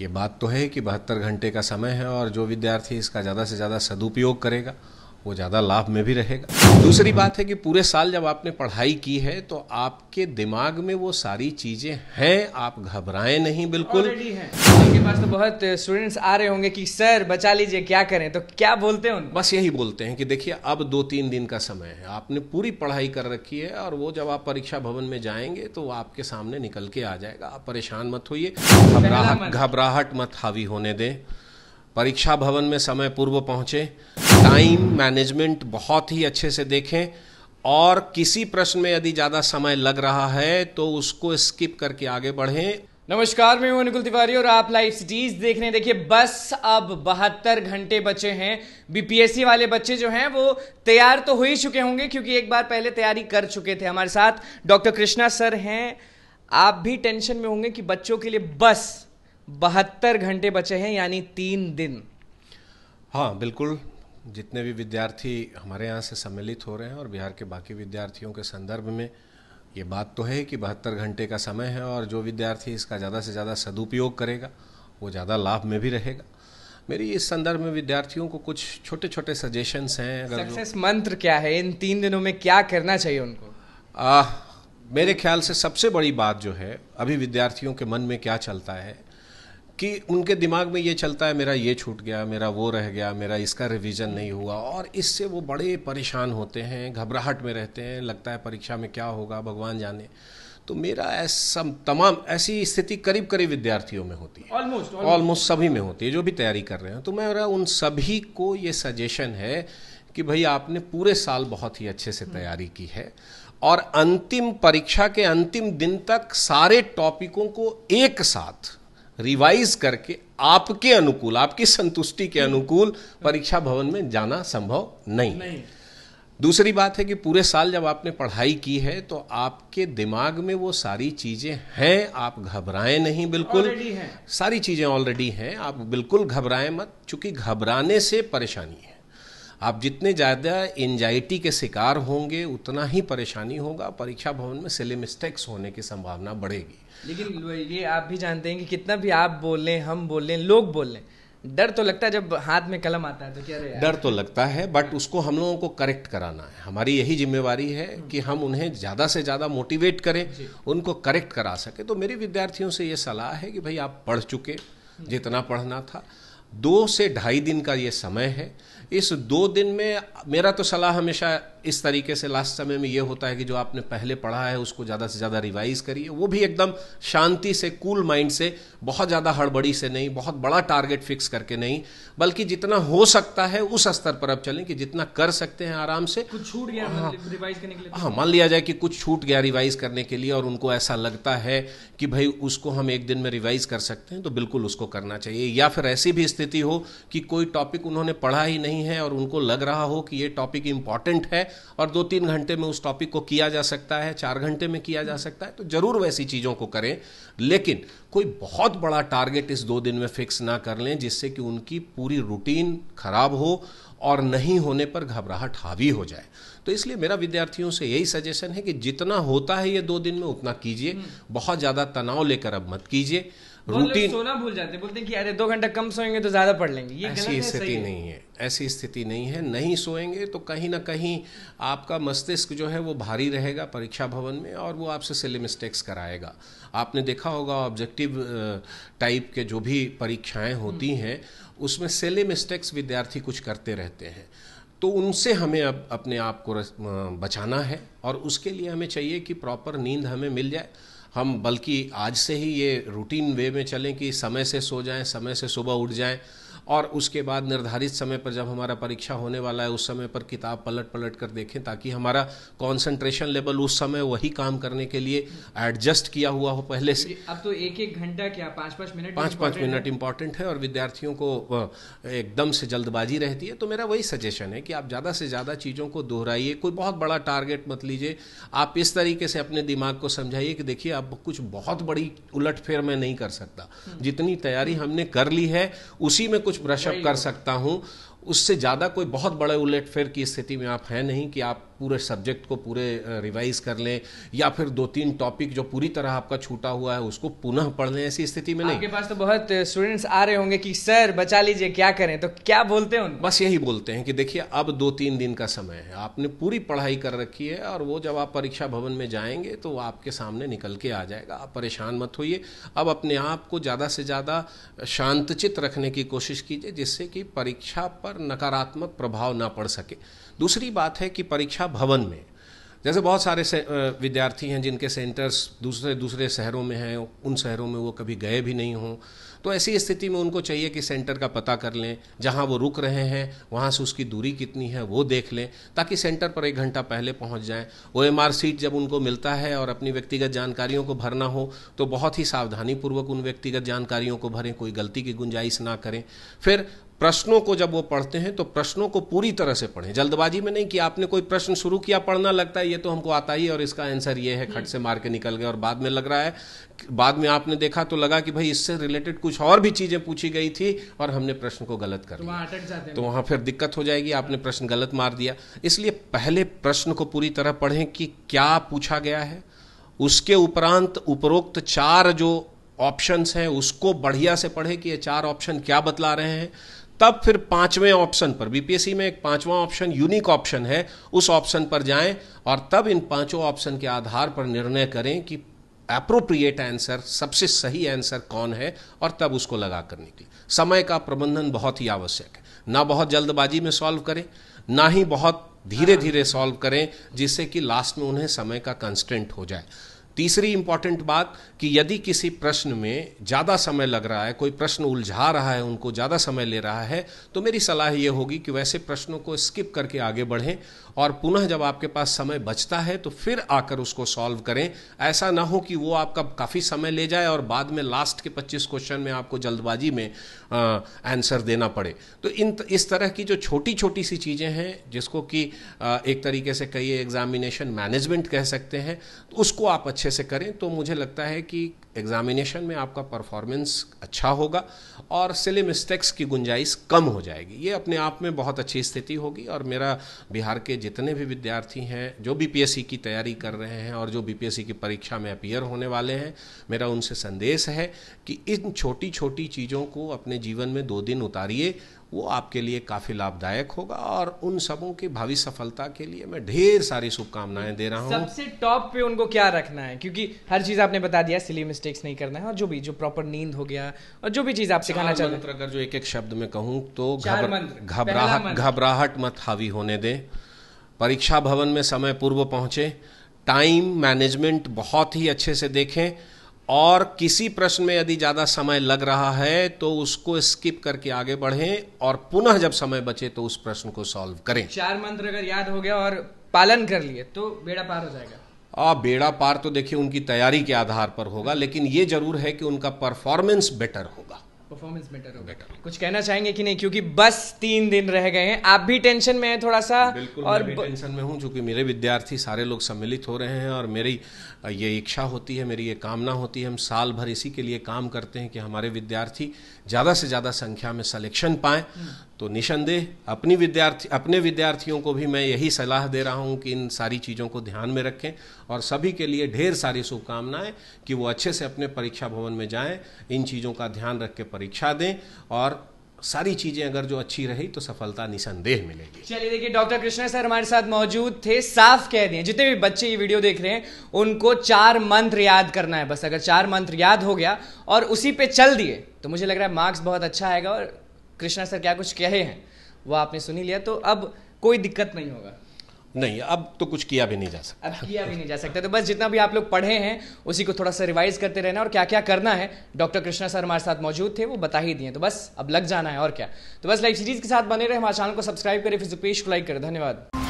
ये बात तो है कि बहत्तर घंटे का समय है और जो विद्यार्थी इसका ज़्यादा से ज़्यादा सदुपयोग करेगा वो ज़्यादा लाभ में भी रहेगा दूसरी बात है कि पूरे साल जब आपने पढ़ाई की है तो आपके दिमाग में वो सारी चीज़ें हैं आप घबराएं नहीं बिल्कुल आपके पास तो बहुत स्टूडेंट्स आ रहे होंगे कि सर बचा लीजिए क्या करें तो क्या बोलते हैं बस यही बोलते हैं कि देखिए अब दो तीन दिन का समय है आपने पूरी पढ़ाई कर रखी है और वो जब आप परीक्षा भवन में जाएंगे तो वो आपके सामने निकल के आ जाएगा आप परेशान मत होइए घबराहट घबराहट मत हावी होने दें परीक्षा भवन में समय पूर्व पहुँचें टाइम मैनेजमेंट बहुत ही अच्छे से देखें और किसी प्रश्न में यदि ज़्यादा समय लग रहा है तो उसको स्किप करके आगे बढ़ें नमस्कार मैं हूं अनुकुल तिवारी और आप लाइव सिटीज देख रहे हैं देखिए बस अब बहत्तर घंटे बचे हैं बीपीएससी वाले बच्चे जो हैं वो तैयार तो हो ही चुके होंगे क्योंकि एक बार पहले तैयारी कर चुके थे हमारे साथ डॉक्टर कृष्णा सर हैं आप भी टेंशन में होंगे कि बच्चों के लिए बस बहत्तर घंटे बचे हैं यानी तीन दिन हाँ बिल्कुल जितने भी विद्यार्थी हमारे यहाँ से सम्मिलित हो रहे हैं और बिहार के बाकी विद्यार्थियों के संदर्भ में ये बात तो है कि बहत्तर घंटे का समय है और जो विद्यार्थी इसका ज़्यादा से ज़्यादा सदुपयोग करेगा वो ज़्यादा लाभ में भी रहेगा मेरी इस संदर्भ में विद्यार्थियों को कुछ छोटे छोटे सजेशंस हैं अगर सक्सेस मंत्र क्या है इन तीन दिनों में क्या करना चाहिए उनको आ, मेरे ख्याल से सबसे बड़ी बात जो है अभी विद्यार्थियों के मन में क्या चलता है कि उनके दिमाग में ये चलता है मेरा ये छूट गया मेरा वो रह गया मेरा इसका रिवीजन नहीं हुआ और इससे वो बड़े परेशान होते हैं घबराहट में रहते हैं लगता है परीक्षा में क्या होगा भगवान जाने तो मेरा ऐसा तमाम ऐसी स्थिति करीब करीब विद्यार्थियों में होती है ऑलमोस्ट ऑलमोस्ट सभी में होती है जो भी तैयारी कर रहे हैं तो मेरा उन सभी को ये सजेशन है कि भाई आपने पूरे साल बहुत ही अच्छे से हम्म। तैयारी की है और अंतिम परीक्षा के अंतिम दिन तक सारे टॉपिकों को एक साथ रिवाइज करके आपके अनुकूल आपकी संतुष्टि के अनुकूल परीक्षा भवन में जाना संभव नहीं, नहीं। दूसरी बात है कि पूरे साल जब आपने पढ़ाई की है तो आपके दिमाग में वो सारी चीज़ें हैं आप घबराएं नहीं बिल्कुल सारी चीज़ें ऑलरेडी हैं आप बिल्कुल घबराएं मत चूंकि घबराने से परेशानी है आप जितने ज़्यादा एंजाइटी के शिकार होंगे उतना ही परेशानी होगा परीक्षा भवन में सिले मिस्टेक्स होने की संभावना बढ़ेगी लेकिन ये आप भी जानते हैं कि कितना भी आप बोलें हम बोलें लोग बोलें डर तो लगता है जब हाथ में कलम आता है तो क्या डर तो लगता है बट उसको हम लोगों को करेक्ट कराना है हमारी यही जिम्मेवारी है कि हम उन्हें ज़्यादा से ज़्यादा मोटिवेट करें उनको करेक्ट करा सके तो मेरे विद्यार्थियों से ये सलाह है कि भाई आप पढ़ चुके जितना पढ़ना था दो से ढाई दिन का ये समय है इस दो दिन में मेरा तो सलाह हमेशा इस तरीके से लास्ट समय में ये होता है कि जो आपने पहले पढ़ा है उसको ज़्यादा से ज़्यादा रिवाइज करिए वो भी एकदम शांति से कूल माइंड से बहुत ज़्यादा हड़बड़ी से नहीं बहुत बड़ा टारगेट फिक्स करके नहीं बल्कि जितना हो सकता है उस स्तर पर अब चलें कि जितना कर सकते हैं आराम से कुछ छूट गया हाँ रिवाइज मतलब करने के लिए हाँ मान लिया जाए कि कुछ छूट गया रिवाइज करने के लिए और उनको ऐसा लगता है कि भाई उसको हम एक दिन में रिवाइज कर सकते हैं तो बिल्कुल उसको करना चाहिए या फिर ऐसी भी स्थिति हो कि कोई टॉपिक उन्होंने पढ़ा ही नहीं नहीं है और उनको लग रहा हो कि ये टॉपिक इम्पॉर्टेंट है और दो तीन घंटे में उस टॉपिक को किया जा सकता है चार घंटे में किया जा सकता है तो ज़रूर वैसी चीज़ों को करें लेकिन कोई बहुत बड़ा टारगेट इस दो दिन में फिक्स ना कर लें जिससे कि उनकी पूरी रूटीन खराब हो और नहीं होने पर घबराहट हावी हो जाए तो इसलिए मेरा विद्यार्थियों से यही सजेशन है कि जितना होता है ये दो दिन में उतना कीजिए बहुत ज़्यादा तनाव लेकर अब मत कीजिए रूटीन सोना भूल जाते बोलते कि अरे दो घंटा कम सोएंगे तो ज़्यादा पढ़ लेंगे ये ऐसी स्थिति नहीं है ऐसी स्थिति नहीं है नहीं सोएंगे तो कहीं ना कहीं आपका मस्तिष्क जो है वो भारी रहेगा परीक्षा भवन में और वो आपसे सिले मिस्टेक्स कराएगा आपने देखा होगा ऑब्जेक्टिव टाइप के जो भी परीक्षाएं होती हम्म। हैं उसमें सेले मिस्टेक्स विद्यार्थी कुछ करते रहते हैं तो उनसे हमें अब अपने आप को बचाना है और उसके लिए हमें चाहिए कि प्रॉपर नींद हमें मिल जाए हम बल्कि आज से ही ये रूटीन वे में चलें कि समय से सो जाएं समय से सुबह उठ जाएं और उसके बाद निर्धारित समय पर जब हमारा परीक्षा होने वाला है उस समय पर किताब पलट पलट कर देखें ताकि हमारा कॉन्सेंट्रेशन लेवल उस समय वही काम करने के लिए एडजस्ट किया हुआ हो पहले से अब तो एक एक घंटा क्या पाँच पाँच मिनट पाँच पाँच मिनट इंपॉर्टेंट है और विद्यार्थियों को एकदम से जल्दबाजी रहती है तो मेरा वही सजेशन है कि आप ज़्यादा से ज़्यादा चीज़ों को दोहराइए कोई बहुत बड़ा टारगेट मत लीजिए आप इस तरीके से अपने दिमाग को समझाइए कि देखिए अब कुछ बहुत बड़ी उलटफेर मैं नहीं कर सकता हम्म। जितनी तैयारी हमने कर ली है उसी में में कुछ ब्रशअप कर तो। सकता हूँ उससे ज़्यादा कोई बहुत बड़े उलट फेर की स्थिति में आप हैं नहीं कि आप पूरे सब्जेक्ट को पूरे रिवाइज कर लें या फिर दो तीन टॉपिक जो पूरी तरह आपका छूटा हुआ है उसको पुनः पढ़ लें ऐसी स्थिति में नहीं आपके पास तो बहुत स्टूडेंट्स आ रहे होंगे कि सर बचा लीजिए क्या करें तो क्या बोलते हैं बस यही बोलते हैं कि देखिए अब दो तीन दिन का समय है आपने पूरी पढ़ाई कर रखी है और वो जब आप परीक्षा भवन में जाएंगे तो आपके सामने निकल के आ जाएगा आप परेशान मत होइए अब अपने आप को ज़्यादा से ज़्यादा शांतचित रखने की कोशिश कीजिए जिससे कि परीक्षा पर पर नकारात्मक प्रभाव ना पड़ सके दूसरी बात है कि परीक्षा भवन में जैसे बहुत सारे विद्यार्थी हैं जिनके सेंटर्स दूसरे दूसरे शहरों में हैं उन शहरों में वो कभी गए भी नहीं हों तो ऐसी स्थिति में उनको चाहिए कि सेंटर का पता कर लें जहां वो रुक रहे हैं वहां से उसकी दूरी कितनी है वो देख लें ताकि सेंटर पर एक घंटा पहले पहुंच जाएं ओ एम आर सीट जब उनको मिलता है और अपनी व्यक्तिगत जानकारियों को भरना हो तो बहुत ही सावधानीपूर्वक उन व्यक्तिगत जानकारियों को भरें कोई गलती की गुंजाइश ना करें फिर प्रश्नों को जब वो पढ़ते हैं तो प्रश्नों को पूरी तरह से पढ़ें जल्दबाजी में नहीं कि आपने कोई प्रश्न शुरू किया पढ़ना लगता है ये तो हमको आता ही और इसका आंसर ये है खट से मार के निकल गए और बाद में लग रहा है बाद में आपने देखा तो लगा कि भाई इससे रिलेटेड कुछ और भी चीज़ें पूछी गई थी और हमने प्रश्न को गलत कर तो लिया तो वहाँ फिर दिक्कत हो जाएगी आपने प्रश्न गलत मार दिया इसलिए पहले प्रश्न को पूरी तरह पढ़ें कि क्या पूछा गया है उसके उपरांत उपरोक्त चार जो ऑप्शंस हैं उसको बढ़िया से पढ़ें कि ये चार ऑप्शन क्या बतला रहे हैं तब फिर पांचवें ऑप्शन पर बीपीएससी में एक पांचवा ऑप्शन यूनिक ऑप्शन है उस ऑप्शन पर जाएं और तब इन पांचों ऑप्शन के आधार पर निर्णय करें कि अप्रोप्रिएट आंसर सबसे सही आंसर कौन है और तब उसको लगा कर निकले समय का प्रबंधन बहुत ही आवश्यक है ना बहुत जल्दबाजी में सॉल्व करें ना ही बहुत धीरे धीरे सॉल्व करें जिससे कि लास्ट में उन्हें समय का कंस्टेंट हो जाए तीसरी इंपॉर्टेंट बात कि यदि किसी प्रश्न में ज़्यादा समय लग रहा है कोई प्रश्न उलझा रहा है उनको ज़्यादा समय ले रहा है तो मेरी सलाह ये होगी कि वैसे प्रश्नों को स्किप करके आगे बढ़ें और पुनः जब आपके पास समय बचता है तो फिर आकर उसको सॉल्व करें ऐसा ना हो कि वो आपका काफ़ी समय ले जाए और बाद में लास्ट के 25 क्वेश्चन में आपको जल्दबाजी में आंसर देना पड़े तो इन इस तरह की जो छोटी छोटी सी चीज़ें हैं जिसको कि एक तरीके से कहिए एग्जामिनेशन मैनेजमेंट कह सकते हैं तो उसको आप अच्छे से करें तो मुझे लगता है कि एग्जामिनेशन में आपका परफॉर्मेंस अच्छा होगा और सिले मिस्टेक्स की गुंजाइश कम हो जाएगी ये अपने आप में बहुत अच्छी स्थिति होगी और मेरा बिहार के जितने भी विद्यार्थी हैं जो बीपीएससी की तैयारी कर रहे हैं और जो बीपीएससी की परीक्षा में अपियर होने वाले हैं मेरा उनसे संदेश है कि इन छोटी छोटी चीज़ों को अपने जीवन में दो दिन उतारिए वो आपके लिए काफ़ी लाभदायक होगा और उन सबों की भावी सफलता के लिए मैं ढेर सारी शुभकामनाएं दे रहा हूँ सबसे टॉप पे उनको क्या रखना है क्योंकि हर चीज़ आपने बता दिया सिली मिस्टेक्स नहीं करना है और जो भी जो प्रॉपर नींद हो गया और जो भी चीज़ आप सिखाना चाहते हैं अगर जो एक एक शब्द में कहूँ तो घबराहट घबराहट मत हावी होने दें परीक्षा भवन में समय पूर्व पहुंचे टाइम मैनेजमेंट बहुत ही अच्छे से देखें और किसी प्रश्न में यदि ज़्यादा समय लग रहा है तो उसको स्किप करके आगे बढ़ें और पुनः जब समय बचे तो उस प्रश्न को सॉल्व करें चार मंत्र अगर याद हो गया और पालन कर लिए तो बेड़ा पार हो जाएगा आ, बेड़ा पार तो देखिए उनकी तैयारी के आधार पर होगा लेकिन ये जरूर है कि उनका परफॉर्मेंस बेटर होगा परफॉर्मेंस बेटर होगा कुछ कहना चाहेंगे कि नहीं क्योंकि बस तीन दिन रह गए हैं आप भी टेंशन में हैं थोड़ा सा बिल्कुल और मैं भी टेंशन में हूँ क्योंकि मेरे विद्यार्थी सारे लोग सम्मिलित हो रहे हैं और मेरी ये इच्छा होती है मेरी ये कामना होती है हम साल भर इसी के लिए काम करते हैं कि हमारे विद्यार्थी ज़्यादा से ज़्यादा संख्या में सलेक्शन पाएँ हम्म। तो निसंदेह अपनी विद्यार्थी अपने विद्यार्थियों को भी मैं यही सलाह दे रहा हूँ कि इन सारी चीज़ों को ध्यान में रखें और सभी के लिए ढेर सारी शुभकामनाएं कि वो अच्छे से अपने परीक्षा भवन में जाएं इन चीज़ों का ध्यान रख के परीक्षा दें और सारी चीजें अगर जो अच्छी रही तो सफलता निसंदेह मिलेगी चलिए देखिए डॉक्टर कृष्णा सर हमारे साथ मौजूद थे साफ कह दिए जितने भी बच्चे ये वीडियो देख रहे हैं उनको चार मंत्र याद करना है बस अगर चार मंत्र याद हो गया और उसी पे चल दिए तो मुझे लग रहा है मार्क्स बहुत अच्छा आएगा और कृष्णा सर क्या कुछ कहे हैं वो आपने सुनी लिया तो अब कोई दिक्कत नहीं होगा नहीं अब तो कुछ किया भी नहीं जा सकता अब किया भी नहीं जा सकता तो बस जितना भी आप लोग पढ़े हैं उसी को थोड़ा सा रिवाइज करते रहना और क्या क्या करना है डॉक्टर कृष्णा सर हमारे साथ मौजूद थे वो बता ही दिए तो बस अब लग जाना है और क्या तो बस लाइव सीरीज के साथ बने रहे हमारे चैनल को सब्सक्राइब करें फिर पेज को लाइक करें धन्यवाद